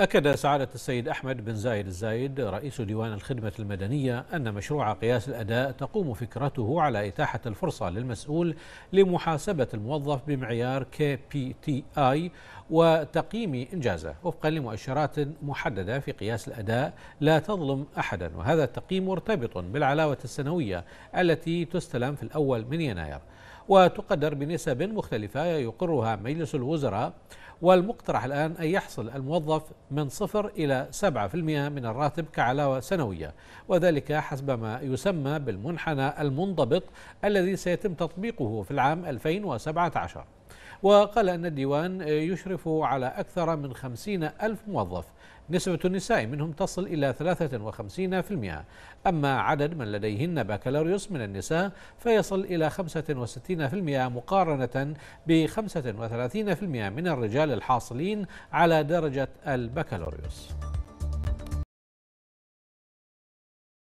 أكد سعادة السيد أحمد بن زايد الزايد رئيس ديوان الخدمة المدنية أن مشروع قياس الأداء تقوم فكرته على إتاحة الفرصة للمسؤول لمحاسبة الموظف بمعيار KPTI وتقييم إنجازه وفقا لمؤشرات محددة في قياس الأداء لا تظلم أحدا وهذا التقييم مرتبط بالعلاوة السنوية التي تستلم في الأول من يناير وتقدر بنسب مختلفة يقرها مجلس الوزراء والمقترح الآن أن يحصل الموظف من صفر إلى 7% من الراتب كعلاوة سنوية وذلك حسب ما يسمى بالمنحنى المنضبط الذي سيتم تطبيقه في العام 2017 وقال أن الديوان يشرف على أكثر من خمسين ألف موظف نسبة النساء منهم تصل إلى 53% أما عدد من لديهن بكالوريوس من النساء فيصل إلى 65% مقارنة ب 35% من الرجال الحاصلين على درجة البكالوريوس